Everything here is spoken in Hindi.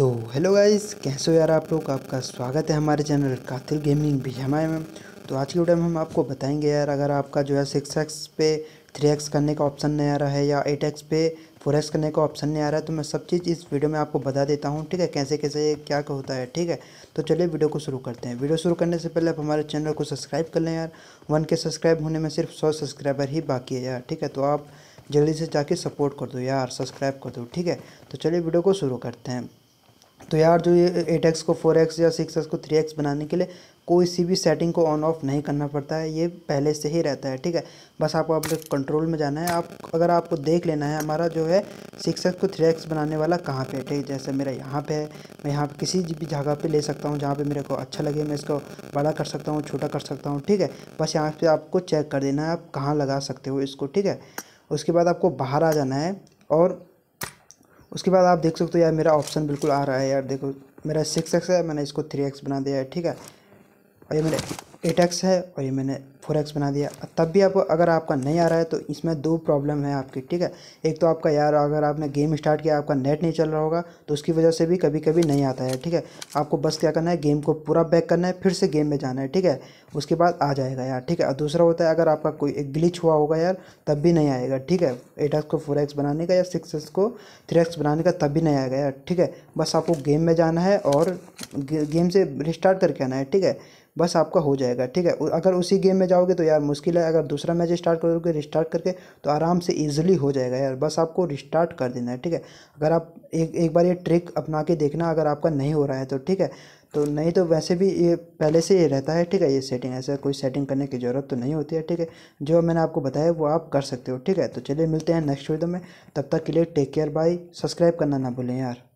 तो हेलो गाइस कैसे हो यार आप लोग आपका स्वागत है हमारे चैनल कातिल गेमिंग हमारे में तो आज की वीडियो में हम आपको बताएंगे यार अगर आपका जो है सिक्स एक्स पे थ्री एक्स करने का ऑप्शन नहीं आ रहा है या एट एक्स पे फोर एक्स करने का ऑप्शन नहीं आ रहा है तो मैं सब चीज़ इस वीडियो में आपको बता देता हूँ ठीक है कैसे कैसे क्या क्या होता है ठीक है तो चलिए वीडियो को शुरू करते हैं वीडियो शुरू करने से पहले आप हमारे चैनल को सब्सक्राइब कर लें यार वन के सब्सक्राइब होने में सिर्फ सौ सब्सक्राइबर ही बाकी है यार ठीक है तो आप जल्दी से जाके सपोर्ट कर दो यार सब्सक्राइब कर दो ठीक है तो चलिए वीडियो को शुरू करते हैं तो यार जो ये एट एक्स को फोर एक्स या सिक्स एक्स को थ्री एक्स बनाने के लिए कोई सी भी सेटिंग को ऑन ऑफ नहीं करना पड़ता है ये पहले से ही रहता है ठीक है बस आपको अपने कंट्रोल में जाना है आप अगर आपको देख लेना है हमारा जो है सिक्स एक्स को थ्री एक्स बनाने वाला कहाँ पे ठीक जैसे मेरा यहाँ पे है मैं यहाँ किसी भी जगह पे ले सकता हूँ जहाँ पे मेरे को अच्छा लगे मैं इसको बड़ा कर सकता हूँ छोटा कर सकता हूँ ठीक है बस यहाँ पर आपको चेक कर देना है आप कहाँ लगा सकते हो इसको ठीक है उसके बाद आपको बाहर आ जाना है और उसके बाद आप देख सकते हो यार मेरा ऑप्शन बिल्कुल आ रहा है यार देखो मेरा सिक्स एक्स है मैंने इसको थ्री एक्स बना दिया है ठीक है और ये मेरे एट एक्स है और ये मैंने फोर एक्स बना दिया तब भी आपको अगर आपका नहीं आ रहा है तो इसमें दो प्रॉब्लम है आपकी ठीक है एक तो आपका यार अगर आपने गेम स्टार्ट किया आपका नेट नहीं चल रहा होगा तो उसकी वजह से भी कभी कभी नहीं आता है ठीक है आपको बस क्या करना है गेम को पूरा बैक करना है फिर से गेम में जाना है ठीक है उसके बाद आ जाएगा यार ठीक है और दूसरा होता है अगर आपका कोई एक ग्लिच हुआ होगा यार तब भी नहीं आएगा ठीक है एट एक्स को फोर एक्स बनाने का या सिक्स एक्स को थ्री एक्स बनाने का तब भी नहीं आएगा यार ठीक है बस आपको गेम में जाना है और गेम से रिस्टार्ट करके आना है ठीक है बस आपका हो जाएगा ठीक है अगर उसी गेम में जाओगे तो यार मुश्किल है अगर दूसरा मैच स्टार्ट करोगे रिस्टार्ट करके तो आराम से ईजिली हो जाएगा यार बस आपको रिस्टार्ट कर देना है ठीक है अगर आप एक एक बार ये ट्रिक अपना के देखना अगर आपका नहीं हो रहा है तो ठीक है तो नहीं तो वैसे भी ये पहले से ये रहता है ठीक है ये सेटिंग ऐसा कोई सेटिंग करने की ज़रूरत तो नहीं होती है ठीक है जो मैंने आपको बताया वो आप कर सकते हो ठीक है तो चलिए मिलते हैं नेक्स्ट वीडियो में तब तक के लिए टेक केयर बाय सब्सक्राइब करना ना भूलें यार